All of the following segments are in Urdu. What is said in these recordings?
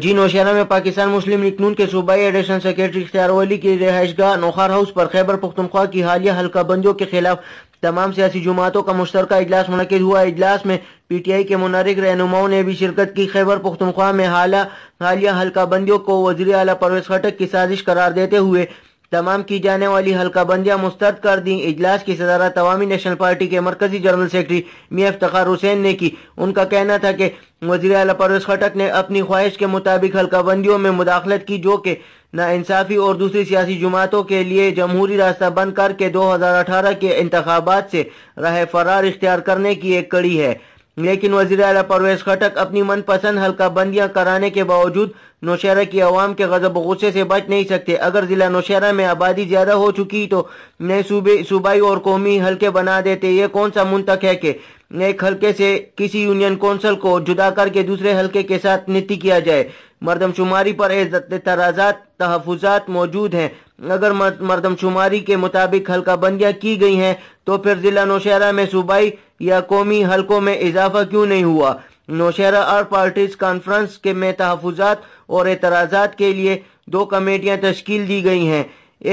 جی نوشیانہ میں پاکستان مسلم لیگ نون کے صوبائی ایڈیشن سیکیٹری اختیار کی رہائش گاہ نوخار ہاؤس پر خیبر پختونخوا کی حالیہ حلقہ بندیوں کے خلاف تمام سیاسی جماعتوں کا مشترکہ اجلاس منعقد ہوا اجلاس میں پی ٹی آئی کے منارک رہنماؤں نے بھی شرکت کی خیبر پختونخوا میں حالیہ حلقہ بندیوں کو وزیر اعلیٰ پرویس خٹک کی سازش قرار دیتے ہوئے تمام کی جانے والی حلقہ بندیاں مسترد دیں اجلاس کی صدارت عوامی نیشنل پارٹی کے مرکزی جنرل می افتخار حسین نے کی ان کا کہنا تھا کہ وزیر اعلیٰ پروز خٹک نے اپنی خواہش کے مطابق حلقہ بندیوں میں مداخلت کی جو کہ ناانصافی اور دوسری سیاسی جماعتوں کے لیے جمہوری راستہ بند کر کے دو ہزار اٹھارہ کے انتخابات سے راہ فرار اختیار کرنے کی ایک کڑی ہے لیکن وزیر اعلیٰ پرویز خٹک اپنی من پسند حلقہ بندیاں کرانے کے باوجود نوشہرہ کی عوام کے غضب و غصے سے بچ نہیں سکتے اگر ضلع نوشہرہ میں آبادی زیادہ ہو چکی تو نئے صوبے صوبائی اور قومی حلقے بنا دیتے یہ کون سا منتق ہے کہ ایک حلقے سے کسی یونین کونسل کو جدا کر کے دوسرے حلقے کے ساتھ نتی کیا جائے مردم شماری پر ترازات تحفظات موجود ہیں اگر مردم شماری کے مطابق حلقہ بندیاں کی گئی ہیں تو پھر ضلع نوشہرہ میں صوبائی یا قومی حلقوں میں اضافہ کیوں نہیں ہوا کے اور تحفظات اور اعتراضات کے لیے دو کمیٹیاں تشکیل دی گئی ہیں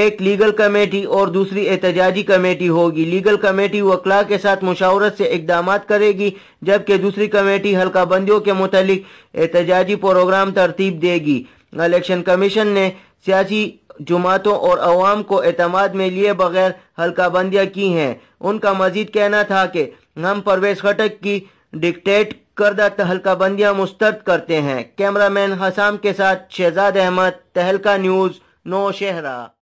ایک لیگل کمیٹی اور دوسری احتجاجی کمیٹی ہوگی لیگل کمیٹی وکلاء کے ساتھ مشاورت سے اقدامات کرے گی جبکہ دوسری کمیٹی حلقہ بندیوں کے متعلق احتجاجی پروگرام ترتیب دے گی الیکشن کمیشن نے سیاسی جماعتوں اور عوام کو اعتماد میں لیے بغیر حلقہ بندیاں کی ہیں ان کا مزید کہنا تھا کہ ہم پرویس خٹک کی ڈکٹیٹ کردہ حلقہ بندیاں مسترد کرتے ہیں کیمرہ مین حسام کے ساتھ شہزاد احمد تہلکہ نیوز نو شہرہ